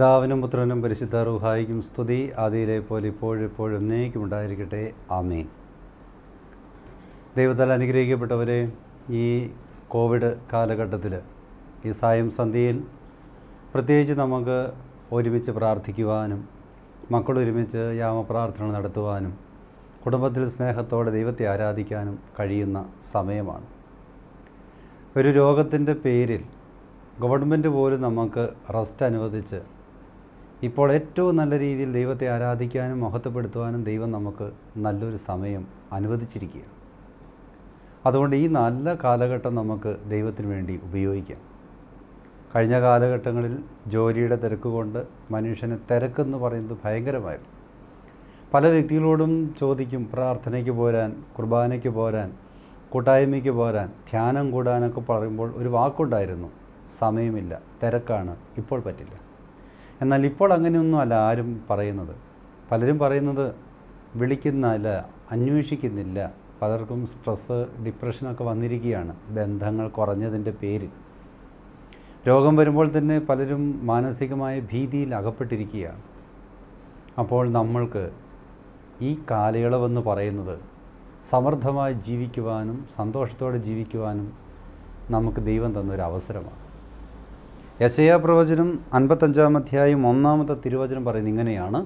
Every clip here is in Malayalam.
പിതാവിനും പുത്രനും പരിശുദ്ധ റുഹായിക്കും സ്തുതി ആദിയിലെ പോലെ ഇപ്പോഴും എന്നേക്കും ഉണ്ടായിരിക്കട്ടെ ആമീൻ ദൈവത്താൽ അനുഗ്രഹിക്കപ്പെട്ടവരെ ഈ കോവിഡ് കാലഘട്ടത്തിൽ ഈ സായം സന്ധ്യയിൽ പ്രത്യേകിച്ച് നമുക്ക് ഒരുമിച്ച് പ്രാർത്ഥിക്കുവാനും മക്കളൊരുമിച്ച് യാമപ്രാർത്ഥന നടത്തുവാനും കുടുംബത്തിൽ സ്നേഹത്തോടെ ദൈവത്തെ ആരാധിക്കാനും കഴിയുന്ന സമയമാണ് ഒരു രോഗത്തിൻ്റെ പേരിൽ ഗവൺമെൻറ് പോലും നമുക്ക് റെസ്റ്റ് അനുവദിച്ച് ഇപ്പോൾ ഏറ്റവും നല്ല രീതിയിൽ ദൈവത്തെ ആരാധിക്കാനും മഹത്വപ്പെടുത്തുവാനും ദൈവം നമുക്ക് നല്ലൊരു സമയം അനുവദിച്ചിരിക്കുകയാണ് അതുകൊണ്ട് ഈ നല്ല കാലഘട്ടം നമുക്ക് ദൈവത്തിന് വേണ്ടി ഉപയോഗിക്കാം കഴിഞ്ഞ കാലഘട്ടങ്ങളിൽ ജോലിയുടെ തിരക്ക് കൊണ്ട് മനുഷ്യനെ തിരക്കെന്ന് പറയുന്നത് ഭയങ്കരമായിരുന്നു പല വ്യക്തികളോടും ചോദിക്കും പ്രാർത്ഥനയ്ക്ക് പോരാൻ കുർബാനയ്ക്ക് പോരാൻ കൂട്ടായ്മയ്ക്ക് പോരാൻ ധ്യാനം കൂടാനൊക്കെ പറയുമ്പോൾ ഒരു വാക്കുണ്ടായിരുന്നു സമയമില്ല തിരക്കാണ് ഇപ്പോൾ പറ്റില്ല എന്നാൽ ഇപ്പോൾ അങ്ങനെയൊന്നുമല്ല ആരും പറയുന്നത് പലരും പറയുന്നത് വിളിക്കുന്നില്ല അന്വേഷിക്കുന്നില്ല പലർക്കും സ്ട്രെസ്സ് ഡിപ്രഷനൊക്കെ വന്നിരിക്കുകയാണ് ബന്ധങ്ങൾ കുറഞ്ഞതിൻ്റെ പേരിൽ രോഗം വരുമ്പോൾ തന്നെ പലരും മാനസികമായ ഭീതിയിൽ അകപ്പെട്ടിരിക്കുകയാണ് അപ്പോൾ നമ്മൾക്ക് ഈ കാലയളവെന്ന് പറയുന്നത് സമർത്ഥമായി ജീവിക്കുവാനും സന്തോഷത്തോടെ ജീവിക്കുവാനും നമുക്ക് ദൈവം തന്നൊരു അവസരമാണ് യശയാ പ്രവചനം അൻപത്തഞ്ചാം അധ്യായം ഒന്നാമത്തെ തിരുവചനം പറയുന്നത് ഇങ്ങനെയാണ്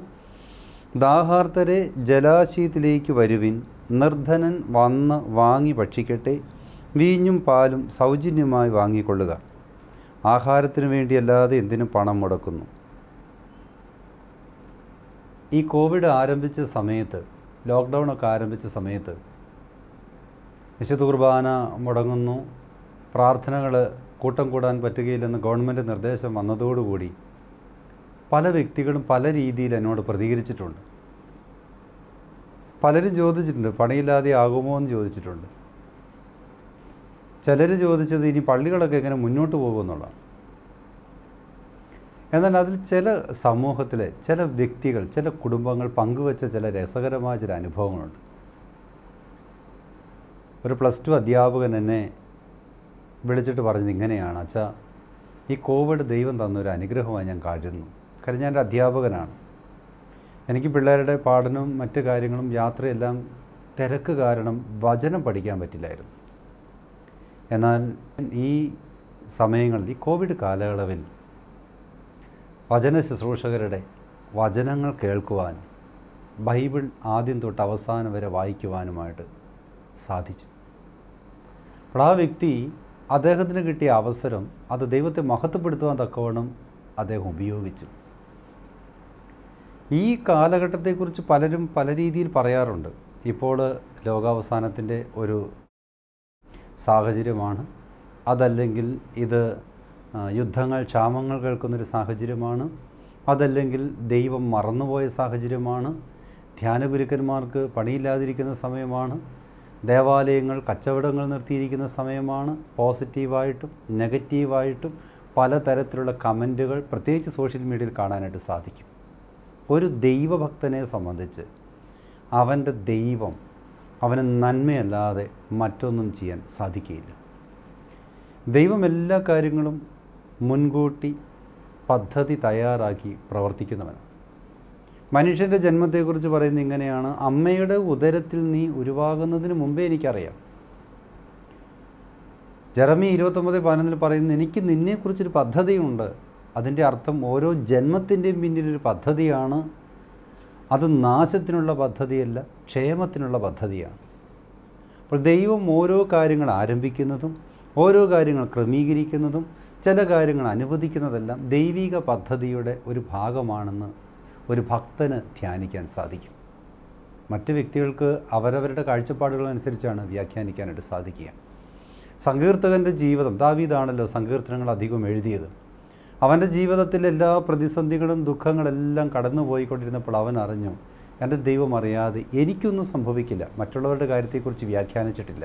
ദാഹാർത്തരെ ജലാശയത്തിലേക്ക് വരുവിൻ നിർധനൻ വന്ന് വാങ്ങി ഭക്ഷിക്കട്ടെ വീഞ്ഞും പാലും സൗജന്യമായി വാങ്ങിക്കൊള്ളുക ആഹാരത്തിനു വേണ്ടിയല്ലാതെ എന്തിനും പണം മുടക്കുന്നു ഈ കോവിഡ് ആരംഭിച്ച സമയത്ത് ലോക്ക്ഡൗണൊക്കെ ആരംഭിച്ച സമയത്ത് വിശുദ്ധ കുർബാന മുടങ്ങുന്നു പ്രാർത്ഥനകൾ കൂട്ടം കൂടാൻ പറ്റുകയില്ലെന്ന് ഗവൺമെൻറ് നിർദ്ദേശം വന്നതോടുകൂടി പല വ്യക്തികളും പല രീതിയിൽ എന്നോട് പ്രതികരിച്ചിട്ടുണ്ട് പലരും ചോദിച്ചിട്ടുണ്ട് പണിയില്ലാതെ ആകുമോ എന്ന് ചോദിച്ചിട്ടുണ്ട് ചിലർ ചോദിച്ചത് ഇനി പള്ളികളൊക്കെ എങ്ങനെ മുന്നോട്ട് പോകുമെന്നുള്ളതാണ് എന്നാൽ അതിൽ ചില സമൂഹത്തിലെ ചില വ്യക്തികൾ ചില കുടുംബങ്ങൾ പങ്കുവച്ച ചില രസകരമായ ചില അനുഭവങ്ങളുണ്ട് ഒരു പ്ലസ് ടു അധ്യാപകൻ എന്നെ വിളിച്ചിട്ട് പറഞ്ഞത് ഇങ്ങനെയാണ് അച്ഛാ ഈ കോവിഡ് ദൈവം തന്നൊരു അനുഗ്രഹമായി ഞാൻ കാഴുന്നു കാര്യം ഞാനൊരു അധ്യാപകനാണ് എനിക്ക് പിള്ളേരുടെ പാഠനവും മറ്റു കാര്യങ്ങളും യാത്രയെല്ലാം തിരക്ക് കാരണം വചനം പഠിക്കാൻ പറ്റില്ലായിരുന്നു എന്നാൽ ഈ സമയങ്ങളിൽ ഈ കോവിഡ് കാലയളവിൽ വചന ശുശ്രൂഷകരുടെ വചനങ്ങൾ കേൾക്കുവാനും ബൈബിൾ ആദ്യം തൊട്ട് അവസാനം വരെ വായിക്കുവാനുമായിട്ട് സാധിച്ചു അപ്പോൾ ആ വ്യക്തി അദ്ദേഹത്തിന് കിട്ടിയ അവസരം അത് ദൈവത്തെ മഹത്വപ്പെടുത്തുവാൻ തക്കവണ്ണം അദ്ദേഹം ഉപയോഗിച്ചു ഈ കാലഘട്ടത്തെക്കുറിച്ച് പലരും പല രീതിയിൽ പറയാറുണ്ട് ഇപ്പോൾ ലോകാവസാനത്തിൻ്റെ ഒരു സാഹചര്യമാണ് അതല്ലെങ്കിൽ ഇത് യുദ്ധങ്ങൾ ക്ഷാമങ്ങൾ കേൾക്കുന്നൊരു സാഹചര്യമാണ് അതല്ലെങ്കിൽ ദൈവം മറന്നുപോയ സാഹചര്യമാണ് ധ്യാനഗുരുക്കന്മാർക്ക് പണിയില്ലാതിരിക്കുന്ന സമയമാണ് ദേവാലയങ്ങൾ കച്ചവടങ്ങൾ നിർത്തിയിരിക്കുന്ന സമയമാണ് പോസിറ്റീവായിട്ടും നെഗറ്റീവായിട്ടും പലതരത്തിലുള്ള കമൻറ്റുകൾ പ്രത്യേകിച്ച് സോഷ്യൽ മീഡിയയിൽ കാണാനായിട്ട് സാധിക്കും ഒരു ദൈവഭക്തനെ സംബന്ധിച്ച് അവൻ്റെ ദൈവം അവന് നന്മയല്ലാതെ മറ്റൊന്നും ചെയ്യാൻ സാധിക്കുകയില്ല ദൈവം എല്ലാ കാര്യങ്ങളും മുൻകൂട്ടി പദ്ധതി തയ്യാറാക്കി പ്രവർത്തിക്കുന്നവനാണ് മനുഷ്യൻ്റെ ജന്മത്തെക്കുറിച്ച് പറയുന്നത് ഇങ്ങനെയാണ് അമ്മയുടെ ഉദരത്തിൽ നീ ഉരുവാകുന്നതിന് മുമ്പേ എനിക്കറിയാം ജറമി ഇരുപത്തൊമ്പത് പതിനൊന്നിൽ പറയുന്നത് എനിക്ക് നിന്നെക്കുറിച്ചൊരു പദ്ധതിയുണ്ട് അതിൻ്റെ അർത്ഥം ഓരോ ജന്മത്തിൻ്റെയും പിന്നിലൊരു പദ്ധതിയാണ് അത് നാശത്തിനുള്ള പദ്ധതിയല്ല ക്ഷേമത്തിനുള്ള പദ്ധതിയാണ് അപ്പോൾ ദൈവം ഓരോ കാര്യങ്ങൾ ആരംഭിക്കുന്നതും ഓരോ കാര്യങ്ങൾ ക്രമീകരിക്കുന്നതും ചില കാര്യങ്ങൾ അനുവദിക്കുന്നതെല്ലാം ദൈവിക പദ്ധതിയുടെ ഒരു ഭാഗമാണെന്ന് ഒരു ഭക്തന് ധ്യാനിക്കാൻ സാധിക്കും മറ്റ് വ്യക്തികൾക്ക് അവരവരുടെ കാഴ്ചപ്പാടുകൾ അനുസരിച്ചാണ് വ്യാഖ്യാനിക്കാനായിട്ട് സാധിക്കുക സങ്കീർത്തകൻ്റെ ജീവിതം ദാവീദാണല്ലോ സങ്കീർത്തനങ്ങൾ അധികം എഴുതിയത് അവൻ്റെ ജീവിതത്തിൽ എല്ലാ പ്രതിസന്ധികളും ദുഃഖങ്ങളെല്ലാം കടന്നുപോയിക്കൊണ്ടിരുന്നപ്പോൾ അവൻ അറിഞ്ഞു എൻ്റെ ദൈവം അറിയാതെ എനിക്കൊന്നും സംഭവിക്കില്ല മറ്റുള്ളവരുടെ കാര്യത്തെക്കുറിച്ച് വ്യാഖ്യാനിച്ചിട്ടില്ല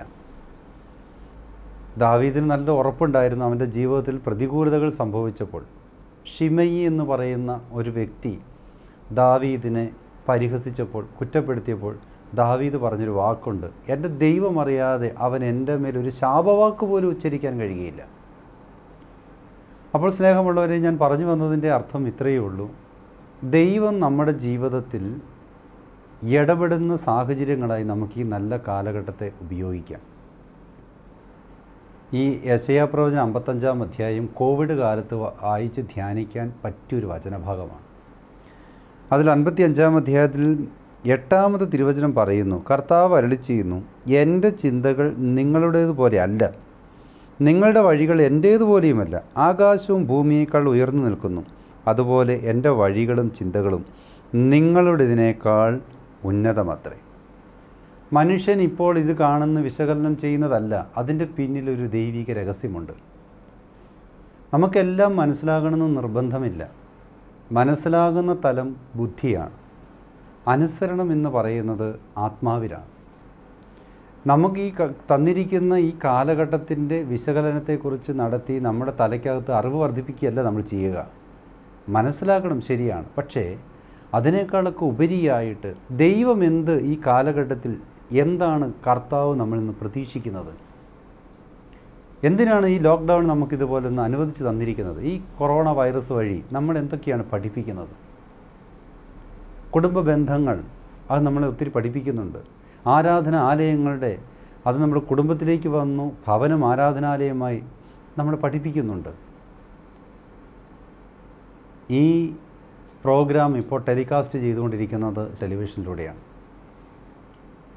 ദാവീദിന് നല്ല ഉറപ്പുണ്ടായിരുന്നു അവൻ്റെ ജീവിതത്തിൽ പ്രതികൂലതകൾ സംഭവിച്ചപ്പോൾ ഷിമയി എന്ന് പറയുന്ന ഒരു വ്യക്തി ദാവീദിനെ പരിഹസിച്ചപ്പോൾ കുറ്റപ്പെടുത്തിയപ്പോൾ ദാവീദ് പറഞ്ഞൊരു വാക്കുണ്ട് എൻ്റെ ദൈവം അറിയാതെ അവൻ എൻ്റെ മേലൊരു ഒരു ശാപവാക്ക് പോലും ഉച്ചരിക്കാൻ കഴിയുകയില്ല അപ്പോൾ സ്നേഹമുള്ളവരെ ഞാൻ പറഞ്ഞു വന്നതിൻ്റെ അർത്ഥം ഇത്രയേ ഉള്ളൂ ദൈവം നമ്മുടെ ജീവിതത്തിൽ ഇടപെടുന്ന സാഹചര്യങ്ങളായി നമുക്ക് ഈ നല്ല കാലഘട്ടത്തെ ഉപയോഗിക്കാം ഈ യശയാപ്രവചനം അമ്പത്തഞ്ചാം അധ്യായം കോവിഡ് കാലത്ത് വായിച്ച് ധ്യാനിക്കാൻ പറ്റിയൊരു വചനഭാഗമാണ് അതിൽ അൻപത്തി അഞ്ചാം അധ്യായത്തിൽ എട്ടാമത്തെ തിരുവചനം പറയുന്നു കർത്താവ് അരളി ചെയ്യുന്നു എൻ്റെ ചിന്തകൾ നിങ്ങളുടേതുപോലെ അല്ല നിങ്ങളുടെ വഴികൾ എൻ്റേതുപോലെയുമല്ല ആകാശവും ഭൂമിയേക്കാൾ ഉയർന്നു നിൽക്കുന്നു അതുപോലെ എൻ്റെ വഴികളും ചിന്തകളും നിങ്ങളുടേതിനേക്കാൾ ഉന്നതമത്രേ മനുഷ്യൻ ഇപ്പോൾ ഇത് കാണുന്ന വിശകലനം ചെയ്യുന്നതല്ല അതിൻ്റെ പിന്നിലൊരു ദൈവിക രഹസ്യമുണ്ട് നമുക്കെല്ലാം മനസ്സിലാകണമെന്ന് നിർബന്ധമില്ല മനസ്സിലാകുന്ന തലം ബുദ്ധിയാണ് അനുസരണം എന്ന് പറയുന്നത് ആത്മാവിലാണ് നമുക്ക് ഈ തന്നിരിക്കുന്ന ഈ കാലഘട്ടത്തിൻ്റെ വിശകലനത്തെക്കുറിച്ച് നടത്തി നമ്മുടെ തലയ്ക്കകത്ത് അറിവ് വർദ്ധിപ്പിക്കുകയല്ല നമ്മൾ ചെയ്യുക മനസ്സിലാക്കണം ശരിയാണ് പക്ഷേ അതിനേക്കാളൊക്കെ ഉപരിയായിട്ട് ദൈവം എന്ത് ഈ കാലഘട്ടത്തിൽ എന്താണ് കർത്താവ് നമ്മളിന്ന് പ്രതീക്ഷിക്കുന്നത് എന്തിനാണ് ഈ ലോക്ക്ഡൗൺ നമുക്ക് ഇതുപോലൊന്ന് അനുവദിച്ച് തന്നിരിക്കുന്നത് ഈ കൊറോണ വൈറസ് വഴി നമ്മൾ എന്തൊക്കെയാണ് പഠിപ്പിക്കുന്നത് കുടുംബ ബന്ധങ്ങൾ അത് നമ്മളെ ഒത്തിരി പഠിപ്പിക്കുന്നുണ്ട് ആരാധന ആലയങ്ങളുടെ അത് നമ്മുടെ കുടുംബത്തിലേക്ക് വന്നു ഭവനം ആരാധനാലയമായി നമ്മൾ പഠിപ്പിക്കുന്നുണ്ട് ഈ പ്രോഗ്രാം ഇപ്പോൾ ടെലികാസ്റ്റ് ചെയ്തുകൊണ്ടിരിക്കുന്നത് ടെലിവിഷനിലൂടെയാണ്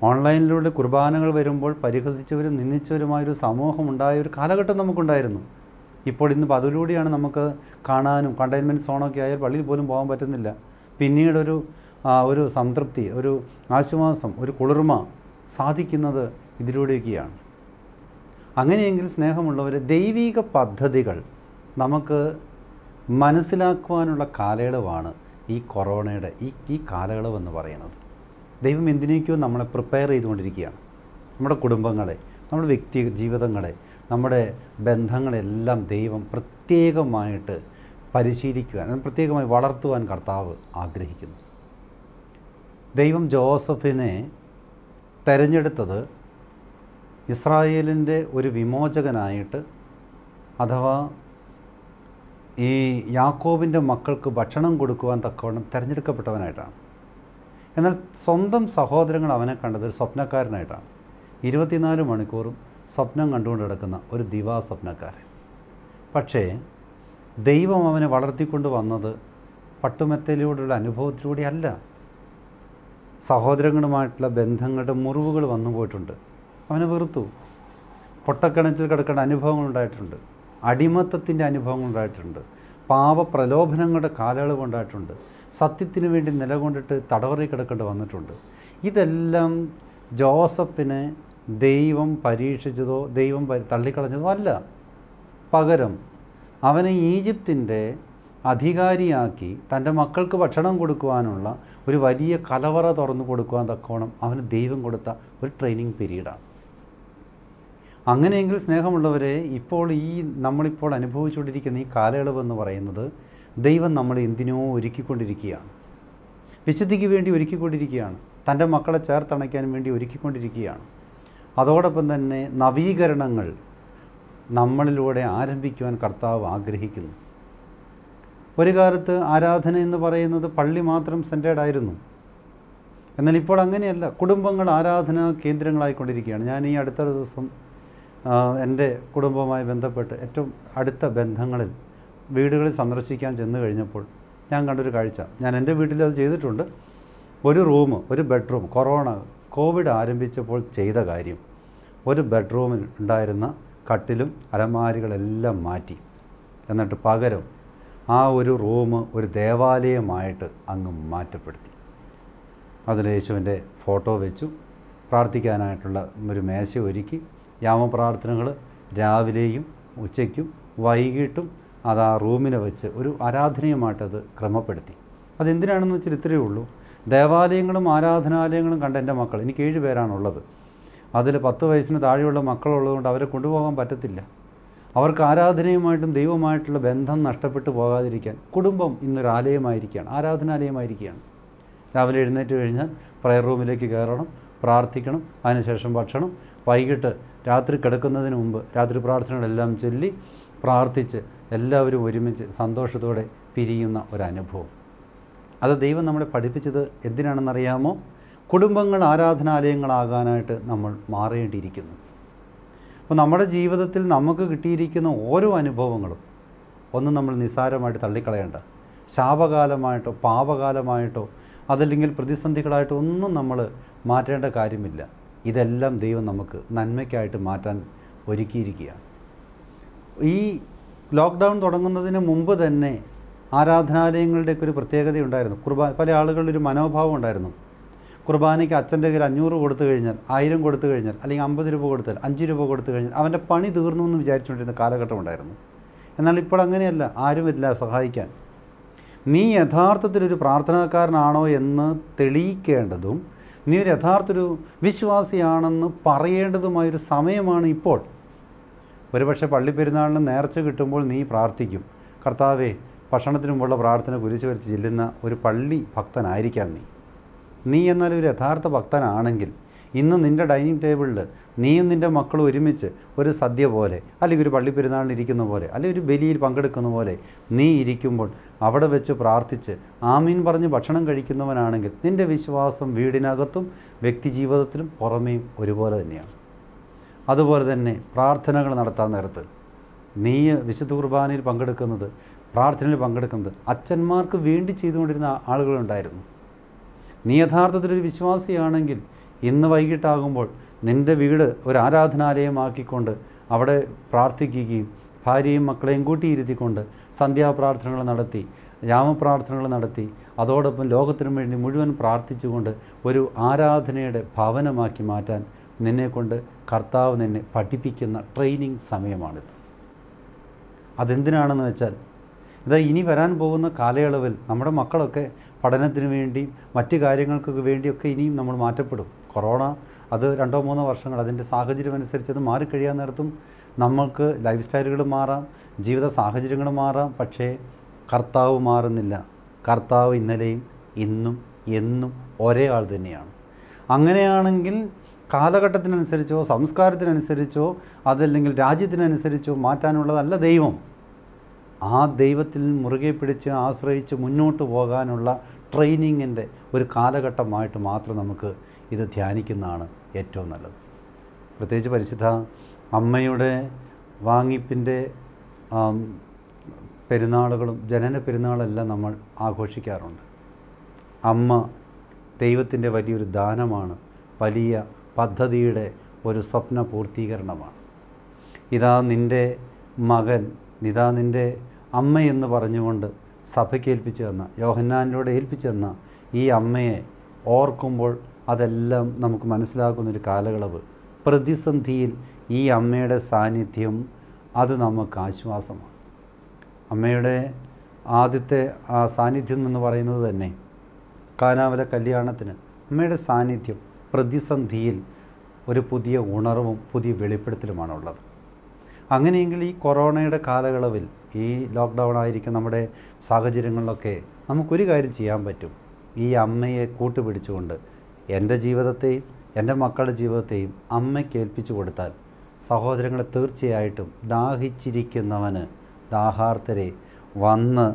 ഓൺലൈനിലൂടെ കുർബാനകൾ വരുമ്പോൾ പരിഹസിച്ചവരും നിന്ദിച്ചവരുമായൊരു സമൂഹം ഉണ്ടായ ഒരു കാലഘട്ടം നമുക്കുണ്ടായിരുന്നു ഇപ്പോൾ ഇന്ന് അതിലൂടെയാണ് നമുക്ക് കാണാനും കണ്ടെയ്ൻമെൻറ്റ് സോണൊക്കെ ആയാൽ പള്ളിയിൽ പോലും പോകാൻ പറ്റുന്നില്ല പിന്നീടൊരു ഒരു സംതൃപ്തി ഒരു ആശ്വാസം ഒരു കുളിർമ സാധിക്കുന്നത് ഇതിലൂടെയൊക്കെയാണ് അങ്ങനെയെങ്കിൽ സ്നേഹമുള്ളവർ ദൈവിക പദ്ധതികൾ നമുക്ക് മനസ്സിലാക്കുവാനുള്ള കാലയളവാണ് ഈ കൊറോണയുടെ ഈ ഈ കാലയളവെന്ന് പറയുന്നത് ദൈവം എന്തിനേക്കോ നമ്മളെ പ്രിപ്പയർ ചെയ്തുകൊണ്ടിരിക്കുകയാണ് നമ്മുടെ കുടുംബങ്ങളെ നമ്മുടെ വ്യക്തി ജീവിതങ്ങളെ നമ്മുടെ ബന്ധങ്ങളെല്ലാം ദൈവം പ്രത്യേകമായിട്ട് പരിശീലിക്കുവാൻ പ്രത്യേകമായി വളർത്തുവാൻ കർത്താവ് ആഗ്രഹിക്കുന്നു ദൈവം ജോസഫിനെ തെരഞ്ഞെടുത്തത് ഇസ്രായേലിൻ്റെ ഒരു വിമോചകനായിട്ട് അഥവാ ഈ യാക്കോബിൻ്റെ മക്കൾക്ക് ഭക്ഷണം കൊടുക്കുവാൻ തക്കവണ്ണം തിരഞ്ഞെടുക്കപ്പെട്ടവനായിട്ടാണ് എന്നാൽ സ്വന്തം സഹോദരങ്ങൾ അവനെ കണ്ടത് ഒരു സ്വപ്നക്കാരനായിട്ടാണ് ഇരുപത്തിനാല് മണിക്കൂറും സ്വപ്നം കണ്ടുകൊണ്ട് കിടക്കുന്ന ഒരു ദിവാ സ്വപ്നക്കാരൻ പക്ഷേ ദൈവം അവനെ വളർത്തിക്കൊണ്ട് വന്നത് അനുഭവത്തിലൂടെ അനുഭവത്തിലൂടെയല്ല സഹോദരങ്ങളുമായിട്ടുള്ള ബന്ധങ്ങളുടെ മുറിവുകൾ വന്നു പോയിട്ടുണ്ട് അവനെ വെറുത്തു പൊട്ടക്കിണറ്റിൽ കിടക്കേണ്ട അനുഭവങ്ങളുണ്ടായിട്ടുണ്ട് അടിമത്തത്തിൻ്റെ അനുഭവങ്ങളുണ്ടായിട്ടുണ്ട് പ്രലോഭനങ്ങളുടെ കാലയളവ് ഉണ്ടായിട്ടുണ്ട് സത്യത്തിന് വേണ്ടി നിലകൊണ്ടിട്ട് തടവറി കിടക്കേണ്ടി വന്നിട്ടുണ്ട് ഇതെല്ലാം ജോസഫിനെ ദൈവം പരീക്ഷിച്ചതോ ദൈവം തള്ളിക്കളഞ്ഞതോ അല്ല പകരം അവനെ ഈജിപ്തിൻ്റെ അധികാരിയാക്കി തൻ്റെ മക്കൾക്ക് ഭക്ഷണം കൊടുക്കുവാനുള്ള ഒരു വലിയ കലവറ തുറന്നു കൊടുക്കുവാൻ തക്കോണം അവന് ദൈവം കൊടുത്ത ഒരു ട്രെയിനിങ് പീരീഡാണ് അങ്ങനെയെങ്കിൽ സ്നേഹമുള്ളവരെ ഇപ്പോൾ ഈ നമ്മളിപ്പോൾ അനുഭവിച്ചുകൊണ്ടിരിക്കുന്ന ഈ കാലയളവ് എന്ന് പറയുന്നത് ദൈവം നമ്മൾ എന്തിനോ ഒരുക്കിക്കൊണ്ടിരിക്കുകയാണ് വിശുദ്ധിക്ക് വേണ്ടി ഒരുക്കിക്കൊണ്ടിരിക്കുകയാണ് തൻ്റെ മക്കളെ ചേർത്തണയ്ക്കാൻ വേണ്ടി ഒരുക്കിക്കൊണ്ടിരിക്കുകയാണ് അതോടൊപ്പം തന്നെ നവീകരണങ്ങൾ നമ്മളിലൂടെ ആരംഭിക്കുവാൻ കർത്താവ് ആഗ്രഹിക്കുന്നു ഒരു കാലത്ത് ആരാധന എന്ന് പറയുന്നത് പള്ളി മാത്രം സെൻറ്റേഡ് ആയിരുന്നു എന്നാൽ ഇപ്പോൾ അങ്ങനെയല്ല കുടുംബങ്ങൾ ആരാധനാ കേന്ദ്രങ്ങളായിക്കൊണ്ടിരിക്കുകയാണ് ഞാൻ ഈ അടുത്ത ദിവസം എൻ്റെ കുടുംബവുമായി ബന്ധപ്പെട്ട് ഏറ്റവും അടുത്ത ബന്ധങ്ങളിൽ വീടുകളിൽ സന്ദർശിക്കാൻ ചെന്ന് കഴിഞ്ഞപ്പോൾ ഞാൻ കണ്ടൊരു കാഴ്ച ഞാൻ എൻ്റെ വീട്ടിൽ അത് ചെയ്തിട്ടുണ്ട് ഒരു റൂം ഒരു ബെഡ്റൂം കൊറോണ കോവിഡ് ആരംഭിച്ചപ്പോൾ ചെയ്ത കാര്യം ഒരു ബെഡ്റൂമിൽ ഉണ്ടായിരുന്ന കട്ടിലും അലമാരികളെല്ലാം മാറ്റി എന്നിട്ട് പകരം ആ ഒരു റൂം ഒരു ദേവാലയമായിട്ട് അങ്ങ് മാറ്റപ്പെടുത്തി അതിൽ യേശുവിൻ്റെ ഫോട്ടോ വെച്ചു പ്രാർത്ഥിക്കാനായിട്ടുള്ള ഒരു മേശ ഒരുക്കി യാമപ്രാർത്ഥനകൾ രാവിലെയും ഉച്ചയ്ക്കും വൈകിട്ടും അത് ആ റൂമിനെ വെച്ച് ഒരു ആരാധനയുമായിട്ടത് ക്രമപ്പെടുത്തി അതെന്തിനാണെന്ന് വെച്ചാൽ ഇത്രയേ ഉള്ളൂ ദേവാലയങ്ങളും ആരാധനാലയങ്ങളും കണ്ട എൻ്റെ മക്കൾ എനിക്ക് ഏഴ് പേരാണുള്ളത് അതിൽ പത്ത് വയസ്സിന് താഴെയുള്ള മക്കളുള്ളതുകൊണ്ട് അവരെ കൊണ്ടുപോകാൻ പറ്റത്തില്ല അവർക്ക് ആരാധനയുമായിട്ടും ദൈവമായിട്ടുള്ള ബന്ധം നഷ്ടപ്പെട്ടു പോകാതിരിക്കാൻ കുടുംബം ഇന്നൊരു ആലയമായിരിക്കുകയാണ് ആരാധനാലയമായിരിക്കുകയാണ് രാവിലെ എഴുന്നേറ്റ് കഴിഞ്ഞാൽ പ്രയർ റൂമിലേക്ക് കയറണം പ്രാർത്ഥിക്കണം അതിനുശേഷം ഭക്ഷണം വൈകിട്ട് രാത്രി കിടക്കുന്നതിന് മുമ്പ് രാത്രി പ്രാർത്ഥനകളെല്ലാം ചൊല്ലി പ്രാർത്ഥിച്ച് എല്ലാവരും ഒരുമിച്ച് സന്തോഷത്തോടെ പിരിയുന്ന ഒരനുഭവം അത് ദൈവം നമ്മളെ പഠിപ്പിച്ചത് എന്തിനാണെന്നറിയാമോ കുടുംബങ്ങൾ ആരാധനാലയങ്ങളാകാനായിട്ട് നമ്മൾ മാറേണ്ടിയിരിക്കുന്നു അപ്പോൾ നമ്മുടെ ജീവിതത്തിൽ നമുക്ക് കിട്ടിയിരിക്കുന്ന ഓരോ അനുഭവങ്ങളും ഒന്നും നമ്മൾ നിസ്സാരമായിട്ട് തള്ളിക്കളയേണ്ട ശാപകാലമായിട്ടോ പാപകാലമായിട്ടോ അതല്ലെങ്കിൽ പ്രതിസന്ധികളായിട്ടോ ഒന്നും നമ്മൾ മാറ്റേണ്ട കാര്യമില്ല ഇതെല്ലാം ദൈവം നമുക്ക് നന്മയ്ക്കായിട്ട് മാറ്റാൻ ഒരുക്കിയിരിക്കുകയാണ് ഈ ലോക്ക്ഡൗൺ തുടങ്ങുന്നതിന് മുമ്പ് തന്നെ ആരാധനാലയങ്ങളുടെയൊക്കെ ഒരു പ്രത്യേകതയുണ്ടായിരുന്നു കുർബാ പല ആളുകളുടെ ഒരു മനോഭാവം ഉണ്ടായിരുന്നു കുർബാനയ്ക്ക് അച്ഛൻ്റെ കയ്യിൽ അഞ്ഞൂറ് കൊടുത്തു കഴിഞ്ഞാൽ ആയിരം കൊടുത്തു കഴിഞ്ഞാൽ അല്ലെങ്കിൽ അമ്പത് രൂപ കൊടുത്താൽ അഞ്ച് രൂപ കൊടുത്തു കഴിഞ്ഞാൽ അവൻ്റെ പണി തീർന്നു എന്ന് വിചാരിച്ചുകൊണ്ടിരുന്ന കാലഘട്ടം ഉണ്ടായിരുന്നു എന്നാൽ ഇപ്പോൾ അങ്ങനെയല്ല ആരുമില്ല സഹായിക്കാൻ നീ യഥാർത്ഥത്തിലൊരു പ്രാർത്ഥനാക്കാരനാണോ എന്ന് തെളിയിക്കേണ്ടതും നീ ഒരു യഥാർത്ഥൊരു വിശ്വാസിയാണെന്ന് പറയേണ്ടതുമായൊരു സമയമാണ് ഇപ്പോൾ ഒരുപക്ഷെ പള്ളിപ്പെരുന്നാളിന് നേർച്ച കിട്ടുമ്പോൾ നീ പ്രാർത്ഥിക്കും കർത്താവെ ഭക്ഷണത്തിനു മുമ്പുള്ള പ്രാർത്ഥന കുരിശു വരച്ച് ചെല്ലുന്ന ഒരു പള്ളി ഭക്തനായിരിക്കാം നീ നീ എന്നാൽ ഒരു യഥാർത്ഥ ഭക്തനാണെങ്കിൽ ഇന്ന് നിൻ്റെ ഡൈനിങ് ടേബിളിൽ നീയും നിൻ്റെ മക്കളും ഒരുമിച്ച് ഒരു സദ്യ പോലെ അല്ലെങ്കിൽ ഒരു പള്ളിപ്പെരുന്നാളിന് ഇരിക്കുന്ന പോലെ അല്ലെങ്കിൽ ഒരു ബലിയിൽ പങ്കെടുക്കുന്ന പോലെ നീ ഇരിക്കുമ്പോൾ അവിടെ വെച്ച് പ്രാർത്ഥിച്ച് ആമീൻ പറഞ്ഞ് ഭക്ഷണം കഴിക്കുന്നവനാണെങ്കിൽ നിൻ്റെ വിശ്വാസം വീടിനകത്തും വ്യക്തിജീവിതത്തിലും പുറമേയും ഒരുപോലെ തന്നെയാണ് അതുപോലെ തന്നെ പ്രാർത്ഥനകൾ നടത്താൻ നേരത്ത് നീ വിശുദ്ധ കുർബാനയിൽ പങ്കെടുക്കുന്നത് പ്രാർത്ഥനയിൽ പങ്കെടുക്കുന്നത് അച്ഛന്മാർക്ക് വേണ്ടി ചെയ്തുകൊണ്ടിരുന്ന ആളുകളുണ്ടായിരുന്നു നീ യഥാർത്ഥത്തിലൊരു വിശ്വാസിയാണെങ്കിൽ ഇന്ന് വൈകിട്ടാകുമ്പോൾ നിൻ്റെ വീട് ഒരു ആരാധനാലയമാക്കിക്കൊണ്ട് അവിടെ പ്രാർത്ഥിക്കുകയും ഭാര്യയും മക്കളെയും കൂട്ടിയിരുത്തിക്കൊണ്ട് സന്ധ്യാപ്രാർത്ഥനകൾ നടത്തി രാമപ്രാർത്ഥനകൾ നടത്തി അതോടൊപ്പം ലോകത്തിനു വേണ്ടി മുഴുവൻ പ്രാർത്ഥിച്ചുകൊണ്ട് ഒരു ആരാധനയുടെ ഭവനമാക്കി മാറ്റാൻ നിന്നെക്കൊണ്ട് കർത്താവ് നിന്നെ പഠിപ്പിക്കുന്ന ട്രെയിനിങ് സമയമാണിത് അതെന്തിനാണെന്ന് വെച്ചാൽ ഇത് ഇനി വരാൻ പോകുന്ന കാലയളവിൽ നമ്മുടെ മക്കളൊക്കെ പഠനത്തിന് വേണ്ടിയും മറ്റ് കാര്യങ്ങൾക്കൊക്കെ വേണ്ടിയൊക്കെ ഇനിയും നമ്മൾ മാറ്റപ്പെടും കൊറോണ അത് രണ്ടോ മൂന്നോ വർഷങ്ങൾ അതിൻ്റെ സാഹചര്യം അനുസരിച്ച് അത് മാറിക്കഴിയാൻ നേരത്തും നമുക്ക് ലൈഫ് സ്റ്റൈലുകൾ മാറാം ജീവിത സാഹചര്യങ്ങൾ മാറാം പക്ഷേ കർത്താവ് മാറുന്നില്ല കർത്താവ് ഇന്നലെയും ഇന്നും എന്നും ഒരേ ആൾ തന്നെയാണ് അങ്ങനെയാണെങ്കിൽ കാലഘട്ടത്തിനനുസരിച്ചോ സംസ്കാരത്തിനനുസരിച്ചോ അതല്ലെങ്കിൽ രാജ്യത്തിനനുസരിച്ചോ മാറ്റാനുള്ളതല്ല ദൈവം ആ ദൈവത്തിൽ മുറുകെ പിടിച്ച് ആശ്രയിച്ച് മുന്നോട്ട് പോകാനുള്ള ട്രെയിനിങ്ങിൻ്റെ ഒരു കാലഘട്ടമായിട്ട് മാത്രം നമുക്ക് ഇത് ധ്യാനിക്കുന്നതാണ് ഏറ്റവും നല്ലത് പ്രത്യേകിച്ച് പരിശുദ്ധ അമ്മയുടെ വാങ്ങിപ്പിൻ്റെ പെരുന്നാളുകളും ജനന പെരുന്നാളെല്ലാം നമ്മൾ ആഘോഷിക്കാറുണ്ട് അമ്മ ദൈവത്തിൻ്റെ വലിയൊരു ദാനമാണ് വലിയ പദ്ധതിയുടെ ഒരു സ്വപ്ന പൂർത്തീകരണമാണ് ഇതാ നിൻ്റെ മകൻ ഇതാ നിൻ്റെ അമ്മയെന്ന് പറഞ്ഞുകൊണ്ട് സഭയ്ക്ക് ഏൽപ്പിച്ചു തന്ന യോഹന്നാനിലൂടെ ഏൽപ്പിച്ചു തന്ന ഈ അമ്മയെ ഓർക്കുമ്പോൾ അതെല്ലാം നമുക്ക് മനസ്സിലാക്കുന്നൊരു കാലയളവ് പ്രതിസന്ധിയിൽ ഈ അമ്മയുടെ സാന്നിധ്യം അത് നമുക്ക് ആശ്വാസമാണ് അമ്മയുടെ ആദ്യത്തെ ആ സാന്നിധ്യം എന്ന് പറയുന്നത് തന്നെ കാനാവല കല്യാണത്തിന് അമ്മയുടെ സാന്നിധ്യം പ്രതിസന്ധിയിൽ ഒരു പുതിയ ഉണർവും പുതിയ വെളിപ്പെടുത്തലുമാണ് ഉള്ളത് അങ്ങനെയെങ്കിൽ ഈ കൊറോണയുടെ കാലയളവിൽ ഈ ലോക്ക്ഡൗൺ ആയിരിക്കും നമ്മുടെ സാഹചര്യങ്ങളിലൊക്കെ നമുക്കൊരു കാര്യം ചെയ്യാൻ പറ്റും ഈ അമ്മയെ കൂട്ടുപിടിച്ചുകൊണ്ട് എൻ്റെ ജീവിതത്തെയും എൻ്റെ മക്കളുടെ ജീവിതത്തെയും അമ്മയ്ക്ക് ഏൽപ്പിച്ചു കൊടുത്താൽ സഹോദരങ്ങളെ തീർച്ചയായിട്ടും ദാഹിച്ചിരിക്കുന്നവന് ദാഹാർത്ഥരെ വന്ന്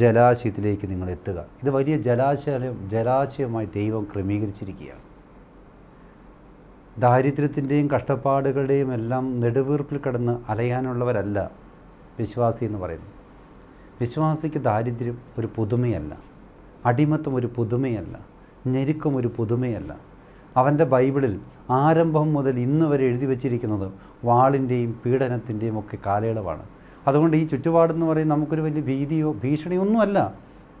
ജലാശയത്തിലേക്ക് നിങ്ങൾ എത്തുക ഇത് വലിയ ജലാശയം ജലാശയമായി ദൈവം ക്രമീകരിച്ചിരിക്കുകയാണ് ദാരിദ്ര്യത്തിൻ്റെയും കഷ്ടപ്പാടുകളുടെയും എല്ലാം നെടുവീർപ്പിൽ കിടന്ന് അലയാനുള്ളവരല്ല വിശ്വാസി എന്ന് പറയുന്നത് വിശ്വാസിക്ക് ദാരിദ്ര്യം ഒരു പുതുമയല്ല അടിമത്തം ഒരു പുതുമയല്ല ഞെരുക്കം ഒരു പുതുമയല്ല അവൻ്റെ ബൈബിളിൽ ആരംഭം മുതൽ ഇന്ന് വരെ എഴുതി വച്ചിരിക്കുന്നത് വാളിൻ്റെയും പീഡനത്തിൻ്റെയും ഒക്കെ കാലയളവാണ് അതുകൊണ്ട് ഈ ചുറ്റുപാടെന്ന് പറയും നമുക്കൊരു വലിയ ഭീതിയോ ഭീഷണിയോ ഒന്നുമല്ല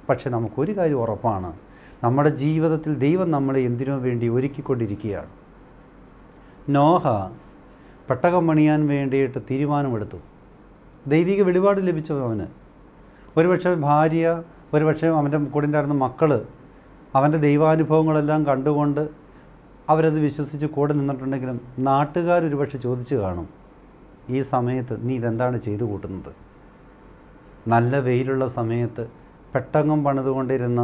പക്ഷേ നമുക്കൊരു കാര്യം ഉറപ്പാണ് നമ്മുടെ ജീവിതത്തിൽ ദൈവം നമ്മളെ എന്തിനു വേണ്ടി ഒരുക്കിക്കൊണ്ടിരിക്കുകയാണ് നോഹ പെട്ടകം പണിയാൻ വേണ്ടിയിട്ട് തീരുമാനമെടുത്തു ദൈവിക വെളിപാട് ലഭിച്ചു അവന് ഒരുപക്ഷെ ഭാര്യ ഒരുപക്ഷെ അവൻ്റെ കൂടെ ഉണ്ടായിരുന്ന മക്കൾ അവൻ്റെ ദൈവാനുഭവങ്ങളെല്ലാം കണ്ടുകൊണ്ട് അവരത് വിശ്വസിച്ച് കൂടെ നിന്നിട്ടുണ്ടെങ്കിലും നാട്ടുകാരൊരുപക്ഷെ ചോദിച്ചു കാണും ഈ സമയത്ത് നീ ഇതെന്താണ് ചെയ്തു കൂട്ടുന്നത് നല്ല വെയിലുള്ള സമയത്ത് പെട്ടങ്ങും പണിതുകൊണ്ടിരുന്ന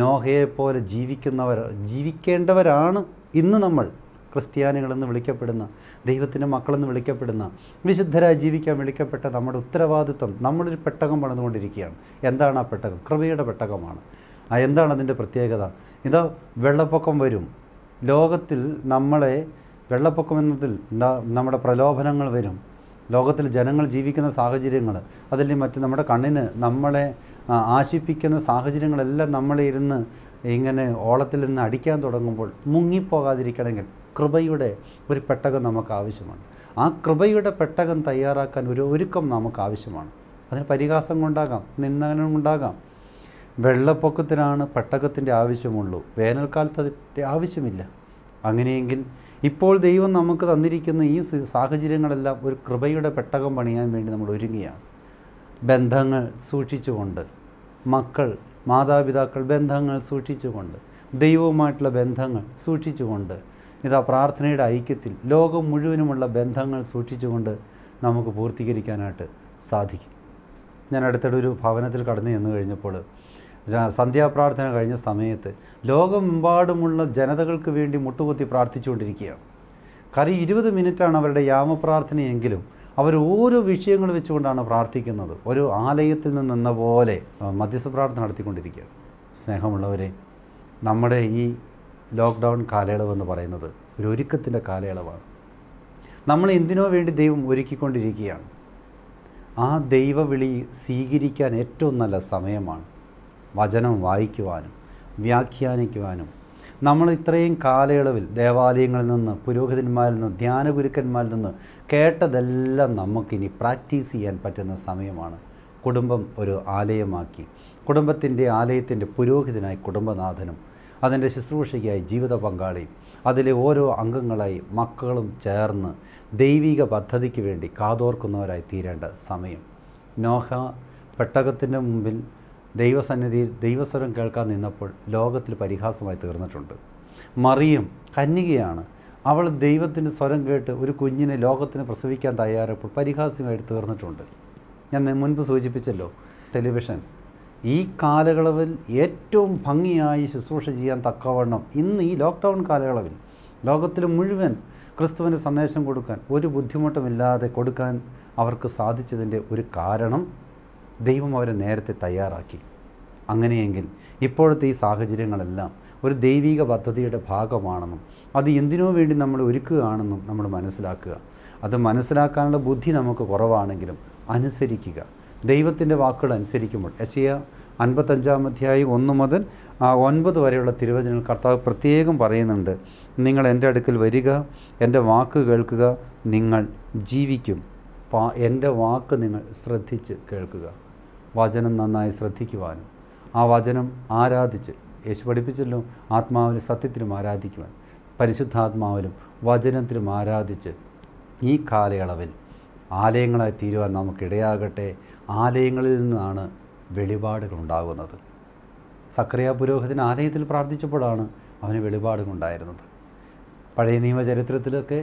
നോഹയെപ്പോലെ ജീവിക്കുന്നവർ ജീവിക്കേണ്ടവരാണ് ഇന്ന് നമ്മൾ ക്രിസ്ത്യാനികളെന്ന് വിളിക്കപ്പെടുന്ന ദൈവത്തിൻ്റെ മക്കളെന്ന് വിളിക്കപ്പെടുന്ന വിശുദ്ധരായി ജീവിക്കാൻ വിളിക്കപ്പെട്ട നമ്മുടെ ഉത്തരവാദിത്വം നമ്മളൊരു പെട്ടകം പണിതുകൊണ്ടിരിക്കുകയാണ് എന്താണ് ആ പെട്ടകം കൃപയുടെ പെട്ടകമാണ് എന്താണ് അതിൻ്റെ പ്രത്യേകത ഇതാ വെള്ളപ്പൊക്കം വരും ലോകത്തിൽ നമ്മളെ വെള്ളപ്പൊക്കം എന്നതിൽ നമ്മുടെ പ്രലോഭനങ്ങൾ വരും ലോകത്തിൽ ജനങ്ങൾ ജീവിക്കുന്ന സാഹചര്യങ്ങൾ അതല്ലെങ്കിൽ മറ്റ് നമ്മുടെ കണ്ണിന് നമ്മളെ ആശിപ്പിക്കുന്ന സാഹചര്യങ്ങളെല്ലാം നമ്മളിരുന്ന് ഇങ്ങനെ ഓളത്തിൽ നിന്ന് അടിക്കാൻ തുടങ്ങുമ്പോൾ മുങ്ങിപ്പോകാതിരിക്കണമെങ്കിൽ കൃപയുടെ ഒരു പെട്ടകം നമുക്ക് ആവശ്യമാണ് ആ കൃപയുടെ പെട്ടകം തയ്യാറാക്കാൻ ഒരു ഒരുക്കം നമുക്ക് ആവശ്യമാണ് അതിന് പരിഹാസം കൊണ്ടാകാം നിന്ദനം കൊണ്ടാകാം വെള്ളപ്പൊക്കത്തിനാണ് പട്ടകത്തിൻ്റെ ആവശ്യമുള്ളൂ വേനൽക്കാലത്ത് അതിൻ്റെ ആവശ്യമില്ല അങ്ങനെയെങ്കിൽ ഇപ്പോൾ ദൈവം നമുക്ക് തന്നിരിക്കുന്ന ഈ സാഹചര്യങ്ങളെല്ലാം ഒരു കൃപയുടെ പെട്ടകം പണിയാൻ വേണ്ടി നമ്മൾ ഒരുങ്ങിയാണ് ബന്ധങ്ങൾ സൂക്ഷിച്ചുകൊണ്ട് മക്കൾ മാതാപിതാക്കൾ ബന്ധങ്ങൾ സൂക്ഷിച്ചുകൊണ്ട് ദൈവവുമായിട്ടുള്ള ബന്ധങ്ങൾ സൂക്ഷിച്ചുകൊണ്ട് ഇതാ പ്രാർത്ഥനയുടെ ഐക്യത്തിൽ ലോകം മുഴുവനുമുള്ള ബന്ധങ്ങൾ സൂക്ഷിച്ചുകൊണ്ട് നമുക്ക് പൂർത്തീകരിക്കാനായിട്ട് സാധിക്കും ഞാൻ അടുത്തിടെ ഒരു ഭവനത്തിൽ കടന്നു ചെന്ന് കഴിഞ്ഞപ്പോൾ സന്ധ്യാപ്രാർത്ഥന കഴിഞ്ഞ സമയത്ത് ലോകമെമ്പാടുമുള്ള ജനതകൾക്ക് വേണ്ടി മുട്ടുകുത്തി പ്രാർത്ഥിച്ചുകൊണ്ടിരിക്കുകയാണ് കറി ഇരുപത് മിനിറ്റാണ് അവരുടെ യാമപ്രാർത്ഥനയെങ്കിലും അവർ ഓരോ വിഷയങ്ങൾ വെച്ചുകൊണ്ടാണ് പ്രാർത്ഥിക്കുന്നത് ഒരു ആലയത്തിൽ നിന്നെന്ന പോലെ മധ്യസ്ഥ പ്രാർത്ഥന നടത്തിക്കൊണ്ടിരിക്കുകയാണ് സ്നേഹമുള്ളവരെ നമ്മുടെ ഈ ലോക്ക്ഡൗൺ കാലയളവ് എന്ന് പറയുന്നത് ഒരു ഒരുക്കത്തിൻ്റെ കാലയളവാണ് നമ്മൾ എന്തിനോ വേണ്ടി ദൈവം ഒരുക്കിക്കൊണ്ടിരിക്കുകയാണ് ആ ദൈവവിളി സ്വീകരിക്കാൻ ഏറ്റവും നല്ല സമയമാണ് വചനം വായിക്കുവാനും വ്യാഖ്യാനിക്കുവാനും നമ്മൾ ഇത്രയും കാലയളവിൽ ദേവാലയങ്ങളിൽ നിന്ന് പുരോഹിതന്മാരിൽ നിന്ന് ധ്യാന ഗുരുക്കന്മാരിൽ നിന്ന് കേട്ടതെല്ലാം നമുക്കിനി പ്രാക്ടീസ് ചെയ്യാൻ പറ്റുന്ന സമയമാണ് കുടുംബം ഒരു ആലയമാക്കി കുടുംബത്തിൻ്റെ ആലയത്തിൻ്റെ പുരോഹിതനായി കുടുംബനാഥനും അതിൻ്റെ ശുശ്രൂഷയ്ക്കായി ജീവിത പങ്കാളിയും അതിലെ ഓരോ അംഗങ്ങളായി മക്കളും ചേർന്ന് ദൈവിക പദ്ധതിക്ക് വേണ്ടി കാതോർക്കുന്നവരായി തീരേണ്ട സമയം നോഹ പെട്ടകത്തിൻ്റെ മുമ്പിൽ ദൈവസന്നിധിയിൽ ദൈവസ്വരം കേൾക്കാൻ നിന്നപ്പോൾ ലോകത്തിൽ പരിഹാസമായി തീർന്നിട്ടുണ്ട് മറിയം കന്യകയാണ് അവൾ ദൈവത്തിൻ്റെ സ്വരം കേട്ട് ഒരു കുഞ്ഞിനെ ലോകത്തിന് പ്രസവിക്കാൻ തയ്യാറപ്പോൾ പരിഹാസ്യമായിട്ട് തീർന്നിട്ടുണ്ട് ഞാൻ മുൻപ് സൂചിപ്പിച്ചല്ലോ ടെലിവിഷൻ ഈ കാലയളവിൽ ഏറ്റവും ഭംഗിയായി ശുശ്രൂഷ ചെയ്യാൻ തക്കവണ്ണം ഇന്ന് ഈ ലോക്ക്ഡൗൺ കാലയളവിൽ ലോകത്തിൽ മുഴുവൻ ക്രിസ്തുവിൻ്റെ സന്ദേശം കൊടുക്കാൻ ഒരു ബുദ്ധിമുട്ടുമില്ലാതെ കൊടുക്കാൻ അവർക്ക് സാധിച്ചതിൻ്റെ ഒരു കാരണം ദൈവം അവരെ നേരത്തെ തയ്യാറാക്കി അങ്ങനെയെങ്കിൽ ഇപ്പോഴത്തെ ഈ സാഹചര്യങ്ങളെല്ലാം ഒരു ദൈവിക പദ്ധതിയുടെ ഭാഗമാണെന്നും അത് എന്തിനോ വേണ്ടി നമ്മൾ ഒരുക്കുകയാണെന്നും നമ്മൾ മനസ്സിലാക്കുക അത് മനസ്സിലാക്കാനുള്ള ബുദ്ധി നമുക്ക് കുറവാണെങ്കിലും അനുസരിക്കുക ദൈവത്തിൻ്റെ വാക്കുകൾ അനുസരിക്കുമ്പോൾ എസിയ അൻപത്തഞ്ചാം അധ്യായം ഒന്ന് മുതൽ ഒൻപത് വരെയുള്ള തിരുവചനങ്ങൾ കർത്താവ് പ്രത്യേകം പറയുന്നുണ്ട് നിങ്ങൾ എൻ്റെ അടുക്കൽ വരിക എൻ്റെ വാക്ക് കേൾക്കുക നിങ്ങൾ ജീവിക്കും എൻ്റെ വാക്ക് നിങ്ങൾ ശ്രദ്ധിച്ച് കേൾക്കുക വചനം നന്നായി ശ്രദ്ധിക്കുവാനും ആ വചനം ആരാധിച്ച് യേശു പഠിപ്പിച്ചല്ലോ ആത്മാവിന് സത്യത്തിലും ആരാധിക്കുവാൻ പരിശുദ്ധാത്മാവിലും വചനത്തിലും ആരാധിച്ച് ഈ കാലയളവിൽ ആലയങ്ങളായി തീരുവാൻ നമുക്കിടയാകട്ടെ ആലയങ്ങളിൽ നിന്നാണ് വെളിപാടുകൾ ഉണ്ടാകുന്നത് സക്രിയ പുരോഹിതൻ ആലയത്തിൽ പ്രാർത്ഥിച്ചപ്പോഴാണ് അവന് വെളിപാടുകളുണ്ടായിരുന്നത് പഴയ നിയമചരിത്രത്തിലൊക്കെ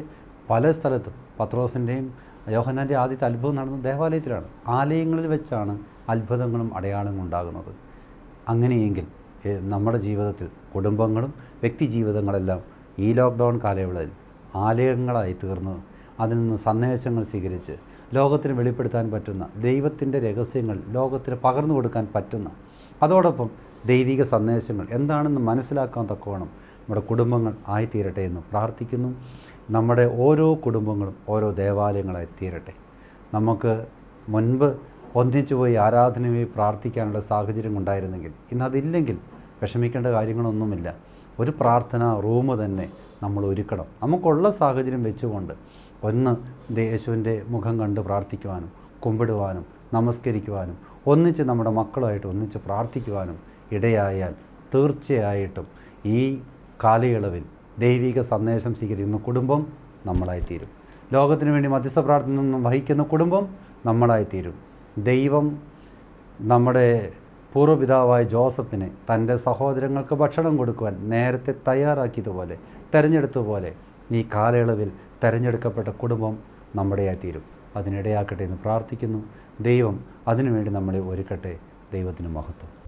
പല സ്ഥലത്തും പത്രോസിൻ്റെയും യോഹന്നാൻ്റെ ആദ്യത്തെ അത്ഭുതം നടന്നത് ദേവാലയത്തിലാണ് ആലയങ്ങളിൽ വെച്ചാണ് അത്ഭുതങ്ങളും അടയാളങ്ങളും ഉണ്ടാകുന്നത് അങ്ങനെയെങ്കിൽ നമ്മുടെ ജീവിതത്തിൽ കുടുംബങ്ങളും വ്യക്തി ജീവിതങ്ങളെല്ലാം ഈ ലോക്ക്ഡൗൺ കാലയളവിൽ ആലയങ്ങളായി തീർന്നു അതിൽ നിന്ന് സന്ദേശങ്ങൾ സ്വീകരിച്ച് ലോകത്തിന് വെളിപ്പെടുത്താൻ പറ്റുന്ന ദൈവത്തിൻ്റെ രഹസ്യങ്ങൾ ലോകത്തിന് പകർന്നു കൊടുക്കാൻ പറ്റുന്ന അതോടൊപ്പം ദൈവിക സന്ദേശങ്ങൾ എന്താണെന്ന് മനസ്സിലാക്കാൻ തക്കവണ്ണം നമ്മുടെ കുടുംബങ്ങൾ ആയിത്തീരട്ടെ എന്ന് പ്രാർത്ഥിക്കുന്നു നമ്മുടെ ഓരോ കുടുംബങ്ങളും ഓരോ ദേവാലയങ്ങളായി തീരട്ടെ നമുക്ക് മുൻപ് ഒന്നിച്ചു പോയി ആരാധനയായി പ്രാർത്ഥിക്കാനുള്ള സാഹചര്യം ഉണ്ടായിരുന്നെങ്കിൽ ഇന്ന് അതില്ലെങ്കിൽ വിഷമിക്കേണ്ട കാര്യങ്ങളൊന്നുമില്ല ഒരു പ്രാർത്ഥന റൂം തന്നെ നമ്മൾ ഒരുക്കണം നമുക്കുള്ള സാഹചര്യം വെച്ചുകൊണ്ട് ഒന്ന് യേശുവിൻ്റെ മുഖം കണ്ട് പ്രാർത്ഥിക്കുവാനും കുമ്പിടുവാനും നമസ്കരിക്കുവാനും ഒന്നിച്ച് നമ്മുടെ മക്കളുമായിട്ട് ഒന്നിച്ച് പ്രാർത്ഥിക്കുവാനും ഇടയായാൽ തീർച്ചയായിട്ടും ഈ കാലയളവിൽ ദൈവിക സന്ദേശം സ്വീകരിക്കുന്ന കുടുംബം നമ്മളായിത്തീരും ലോകത്തിന് വേണ്ടി മധ്യസ്ഥ പ്രാർത്ഥന വഹിക്കുന്ന കുടുംബം നമ്മളായിത്തീരും ദൈവം നമ്മുടെ പൂർവ്വപിതാവായ ജോസഫിനെ തൻ്റെ സഹോദരങ്ങൾക്ക് ഭക്ഷണം കൊടുക്കുവാൻ നേരത്തെ തയ്യാറാക്കിയതുപോലെ തിരഞ്ഞെടുത്തതുപോലെ ഈ കാലയളവിൽ തിരഞ്ഞെടുക്കപ്പെട്ട കുടുംബം നമ്മുടെയായിത്തീരും തീരും അതിനിടയാക്കട്ടെ എന്ന് പ്രാർത്ഥിക്കുന്നു ദൈവം അതിനുവേണ്ടി നമ്മളെ ഒരുക്കട്ടെ ദൈവത്തിന് മഹത്വം